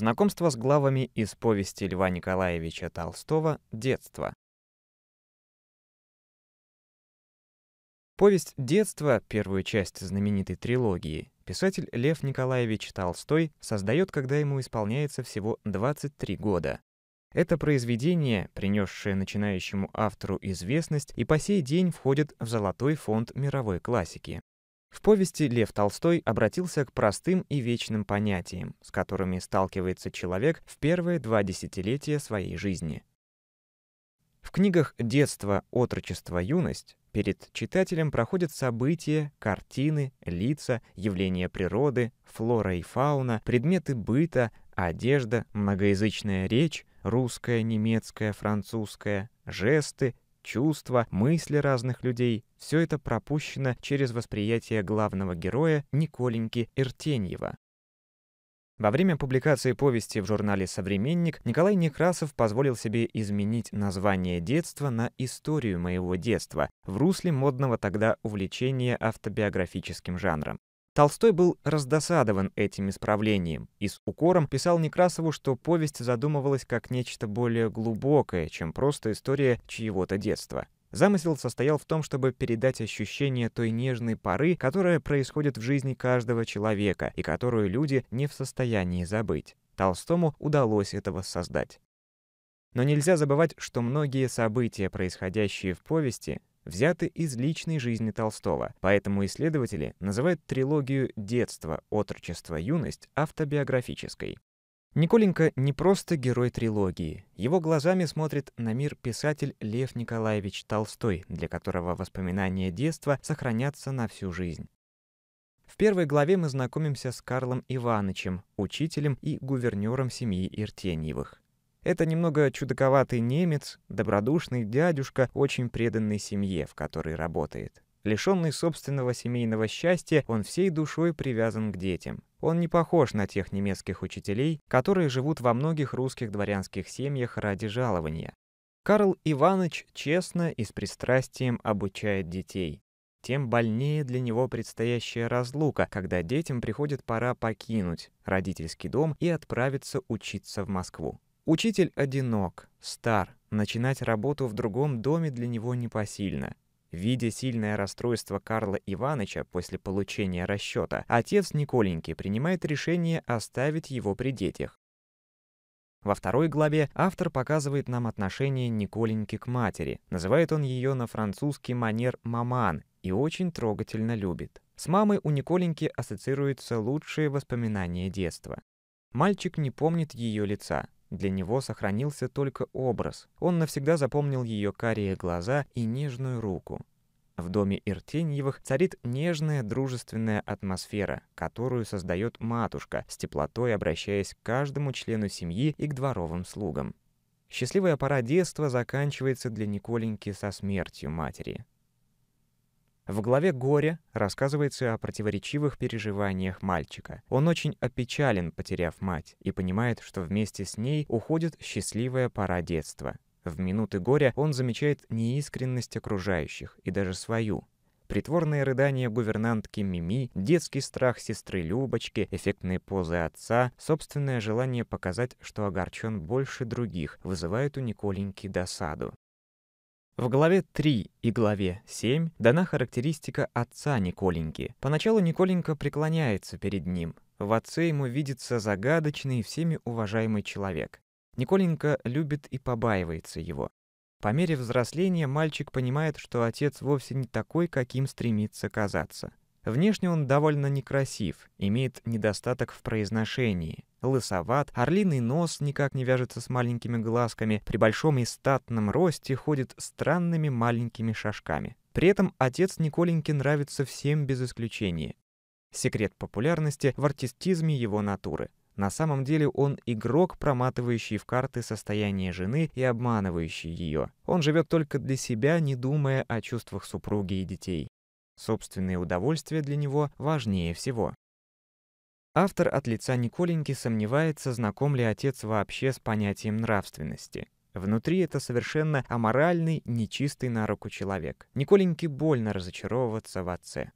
Знакомство с главами из повести Льва Николаевича Толстого «Детство». Повесть «Детство», первую часть знаменитой трилогии, писатель Лев Николаевич Толстой создает, когда ему исполняется всего 23 года. Это произведение, принесшее начинающему автору известность, и по сей день входит в золотой фонд мировой классики. В повести Лев Толстой обратился к простым и вечным понятиям, с которыми сталкивается человек в первые два десятилетия своей жизни. В книгах «Детство, отрочество, юность» перед читателем проходят события, картины, лица, явления природы, флора и фауна, предметы быта, одежда, многоязычная речь, русская, немецкая, французская, жесты, чувства, мысли разных людей — все это пропущено через восприятие главного героя Николеньки Иртеньева. Во время публикации повести в журнале «Современник» Николай Некрасов позволил себе изменить название детства на «Историю моего детства» в русле модного тогда увлечения автобиографическим жанром. Толстой был раздосадован этим исправлением и с укором писал Некрасову, что повесть задумывалась как нечто более глубокое, чем просто история чьего-то детства. Замысел состоял в том, чтобы передать ощущение той нежной поры, которая происходит в жизни каждого человека и которую люди не в состоянии забыть. Толстому удалось этого создать. Но нельзя забывать, что многие события, происходящие в повести, взяты из личной жизни Толстого, поэтому исследователи называют трилогию «Детство, отрочество, юность» автобиографической. Николенко не просто герой трилогии. Его глазами смотрит на мир писатель Лев Николаевич Толстой, для которого воспоминания детства сохранятся на всю жизнь. В первой главе мы знакомимся с Карлом Ивановичем, учителем и гувернером семьи Иртеньевых. Это немного чудаковатый немец, добродушный дядюшка, очень преданный семье, в которой работает. Лишенный собственного семейного счастья, он всей душой привязан к детям. Он не похож на тех немецких учителей, которые живут во многих русских дворянских семьях ради жалования. Карл Иванович честно и с пристрастием обучает детей. Тем больнее для него предстоящая разлука, когда детям приходит пора покинуть родительский дом и отправиться учиться в Москву. Учитель одинок, стар, начинать работу в другом доме для него непосильно. Видя сильное расстройство Карла Ивановича после получения расчета, отец Николеньки принимает решение оставить его при детях. Во второй главе автор показывает нам отношение Николеньки к матери. Называет он ее на французский манер «маман» и очень трогательно любит. С мамой у Николеньки ассоциируются лучшие воспоминания детства. Мальчик не помнит ее лица, для него сохранился только образ. Он навсегда запомнил ее карие глаза и нежную руку. В доме Иртеньевых царит нежная дружественная атмосфера, которую создает матушка, с теплотой обращаясь к каждому члену семьи и к дворовым слугам. Счастливая пора детства заканчивается для Николеньки со смертью матери. В главе «Горе» рассказывается о противоречивых переживаниях мальчика. Он очень опечален, потеряв мать, и понимает, что вместе с ней уходит счастливая пора детства. В минуты горя он замечает неискренность окружающих и даже свою. Притворные рыдания гувернантки Мими, детский страх сестры Любочки, эффектные позы отца, собственное желание показать, что огорчен больше других, вызывают у Николеньки досаду. В главе 3 и главе 7 дана характеристика отца Николеньки. Поначалу Николенька преклоняется перед ним. В отце ему видится загадочный и всеми уважаемый человек. Николенька любит и побаивается его. По мере взросления мальчик понимает, что отец вовсе не такой, каким стремится казаться. Внешне он довольно некрасив, имеет недостаток в произношении. Лысоват, орлиный нос никак не вяжется с маленькими глазками, при большом и статном росте ходит странными маленькими шажками. При этом отец Николеньки нравится всем без исключения. Секрет популярности в артистизме его натуры. На самом деле он игрок, проматывающий в карты состояние жены и обманывающий ее. Он живет только для себя, не думая о чувствах супруги и детей. Собственные удовольствия для него важнее всего. Автор от лица Николеньки сомневается, знаком ли отец вообще с понятием нравственности. Внутри это совершенно аморальный, нечистый на руку человек. Николеньке больно разочаровываться в отце.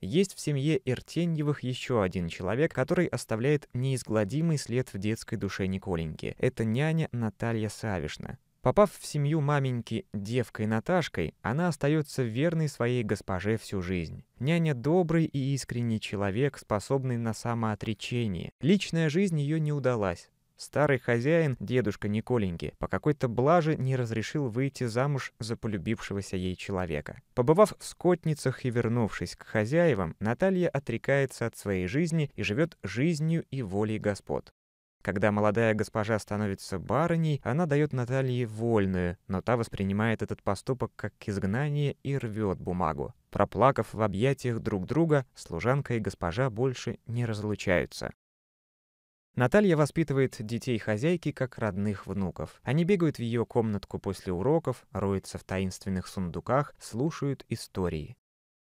Есть в семье Иртеньевых еще один человек, который оставляет неизгладимый след в детской душе Николеньки. Это няня Наталья Савишна. Попав в семью маменьки девкой Наташкой, она остается верной своей госпоже всю жизнь. Няня добрый и искренний человек, способный на самоотречение. Личная жизнь ее не удалась. Старый хозяин, дедушка Николеньки, по какой-то блаже не разрешил выйти замуж за полюбившегося ей человека. Побывав в скотницах и вернувшись к хозяевам, Наталья отрекается от своей жизни и живет жизнью и волей господ. Когда молодая госпожа становится барыней, она дает Наталье вольную, но та воспринимает этот поступок как изгнание и рвет бумагу. Проплакав в объятиях друг друга, служанка и госпожа больше не разлучаются. Наталья воспитывает детей хозяйки как родных внуков. Они бегают в ее комнатку после уроков, роются в таинственных сундуках, слушают истории.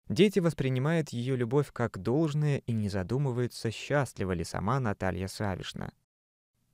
Дети воспринимают ее любовь как должное и не задумываются, счастлива ли сама Наталья Савишна.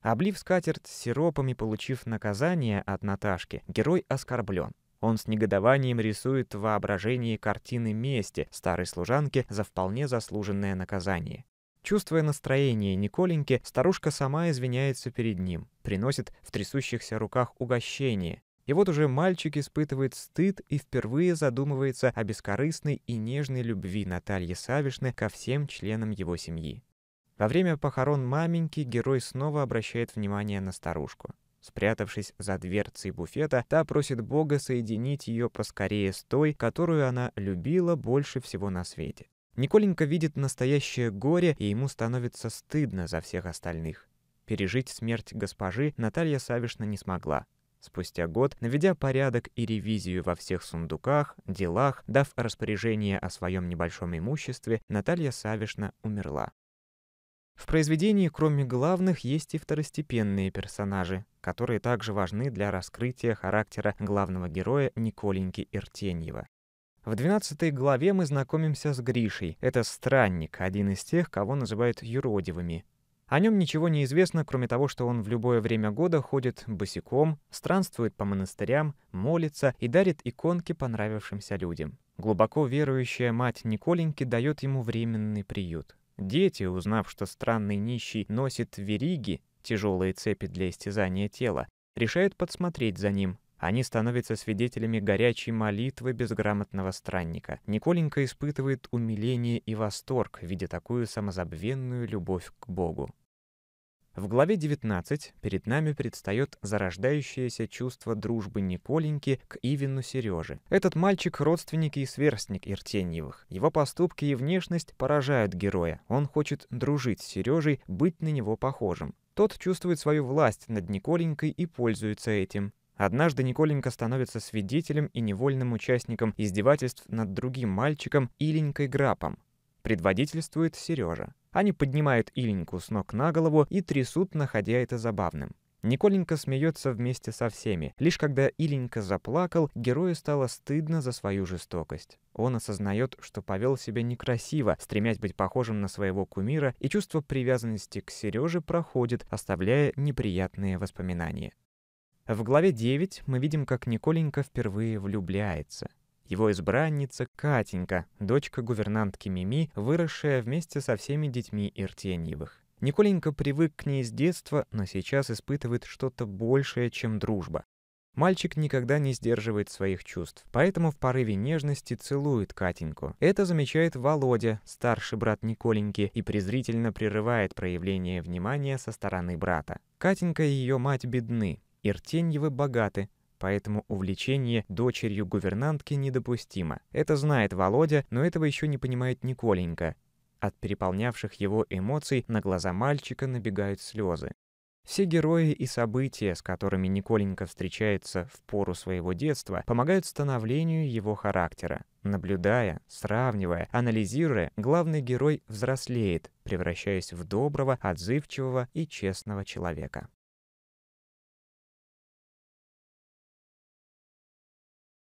Облив скатерть сиропами, получив наказание от Наташки, герой оскорблен. Он с негодованием рисует в воображении картины мести старой служанки за вполне заслуженное наказание. Чувствуя настроение Николеньки, старушка сама извиняется перед ним, приносит в трясущихся руках угощение. И вот уже мальчик испытывает стыд и впервые задумывается о бескорыстной и нежной любви Натальи Савишны ко всем членам его семьи. Во время похорон маменьки герой снова обращает внимание на старушку. Спрятавшись за дверцей буфета, та просит Бога соединить ее поскорее с той, которую она любила больше всего на свете. Николенька видит настоящее горе, и ему становится стыдно за всех остальных. Пережить смерть госпожи Наталья Савишна не смогла. Спустя год, наведя порядок и ревизию во всех сундуках, делах, дав распоряжение о своем небольшом имуществе, Наталья Савишна умерла. В произведении, кроме главных, есть и второстепенные персонажи, которые также важны для раскрытия характера главного героя Николеньки Иртеньева. В 12 главе мы знакомимся с Гришей. Это странник, один из тех, кого называют юродивыми. О нем ничего не известно, кроме того, что он в любое время года ходит босиком, странствует по монастырям, молится и дарит иконки понравившимся людям. Глубоко верующая мать Николеньки дает ему временный приют. Дети, узнав, что странный нищий носит вериги, тяжелые цепи для истязания тела, решают подсмотреть за ним. Они становятся свидетелями горячей молитвы безграмотного странника. Николенька испытывает умиление и восторг, видя такую самозабвенную любовь к Богу. В главе 19 перед нами предстает зарождающееся чувство дружбы Николеньки к Ивину Сереже. Этот мальчик — родственник и сверстник Иртеньевых. Его поступки и внешность поражают героя. Он хочет дружить с Сережей, быть на него похожим. Тот чувствует свою власть над Николенькой и пользуется этим. Однажды Николенька становится свидетелем и невольным участником издевательств над другим мальчиком Иленькой Грапом. Предводительствует Сережа. Они поднимают Иленьку с ног на голову и трясут, находя это забавным. Николенька смеется вместе со всеми. Лишь когда Иленька заплакал, герою стало стыдно за свою жестокость. Он осознает, что повел себя некрасиво, стремясь быть похожим на своего кумира, и чувство привязанности к Сереже проходит, оставляя неприятные воспоминания. В главе 9 мы видим, как Николенька впервые влюбляется. Его избранница Катенька, дочка гувернантки Мими, выросшая вместе со всеми детьми Иртеньевых. Николенька привык к ней с детства, но сейчас испытывает что-то большее, чем дружба. Мальчик никогда не сдерживает своих чувств, поэтому в порыве нежности целует Катеньку. Это замечает Володя, старший брат Николеньки, и презрительно прерывает проявление внимания со стороны брата. Катенька и ее мать бедны, Иртеньевы богаты, поэтому увлечение дочерью гувернантки недопустимо. Это знает Володя, но этого еще не понимает Николенька. От переполнявших его эмоций на глаза мальчика набегают слезы. Все герои и события, с которыми Николенька встречается в пору своего детства, помогают становлению его характера. Наблюдая, сравнивая, анализируя, главный герой взрослеет, превращаясь в доброго, отзывчивого и честного человека.